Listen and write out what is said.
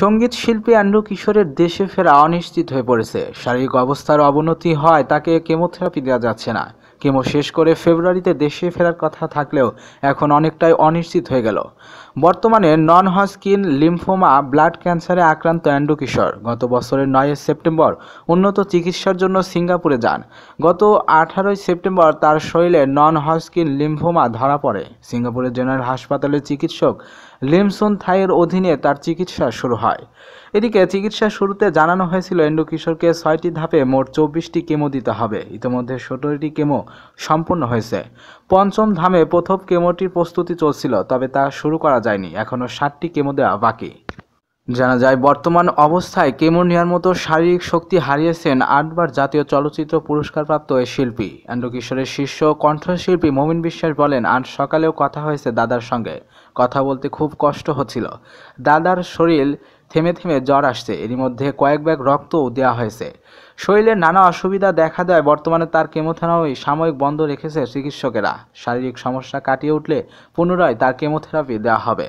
সঙ্গীত শিল্পী অ্যান্ড্রু কিশোরের দেশে ফেরা অনিশ্চিত হয়ে পড়েছে শারীরিক অবস্থার অবনতি হয় তাকে কেমোথেরাপি দেওয়া যাচ্ছে না কেমো শেষ করে ফেব্রুয়ারিতে দেশে ফেরার কথা থাকলেও এখন অনেকটাই অনিশ্চিত হয়ে গেল বর্তমানে নন হসকিন লিম্ফোমা ব্লাড ক্যান্সারে আক্রান্ত অ্যান্ড্রু কিশোর গত বছরের নয় সেপ্টেম্বর উন্নত চিকিৎসার জন্য সিঙ্গাপুরে যান গত আঠারোই সেপ্টেম্বর তার শরীরে নন হসকিন লিম্ফোমা ধরা পড়ে সিঙ্গাপুরের জেনারেল হাসপাতালের চিকিৎসক লিমসুন থাইয়ের অধীনে তার চিকিৎসা শুরু হয় এদিকে চিকিৎসা শুরুতে জানানো হয়েছিল এন্ডু কিশোরকে ছয়টি ধাপে মোট চব্বিশটি কেমো দিতে হবে ইতিমধ্যে সতেরোটি কেমো সম্পন্ন হয়েছে পঞ্চম ধামে প্রথম কেমোটির প্রস্তুতি চলছিল তবে তা শুরু করা যায়নি এখনও ষাটটি কেমো দেওয়া বাকি জানা যায় বর্তমান অবস্থায় কেমো নেওয়ার মতো শারীরিক শক্তি হারিয়েছেন আটবার জাতীয় চলচ্চিত্র পুরস্কারপ্রাপ্ত এই শিল্পী এন্ড্রু কিশোরের শীর্ষ কণ্ঠশিল্পী মমিন বিশ্বাস বলেন আজ সকালেও কথা হয়েছে দাদার সঙ্গে কথা বলতে খুব কষ্ট হচ্ছিল দাদার শরীর থেমে থেমে জ্বর আসছে এরই মধ্যে কয়েক ব্যাগ রক্তও দেওয়া হয়েছে শরীরে নানা অসুবিধা দেখা দেয় বর্তমানে তার কেমোথেরাপি সাময়িক বন্ধ রেখেছে চিকিৎসকেরা শারীরিক সমস্যা কাটিয়ে উঠলে পুনরায় তার কেমোথেরাপি দেওয়া হবে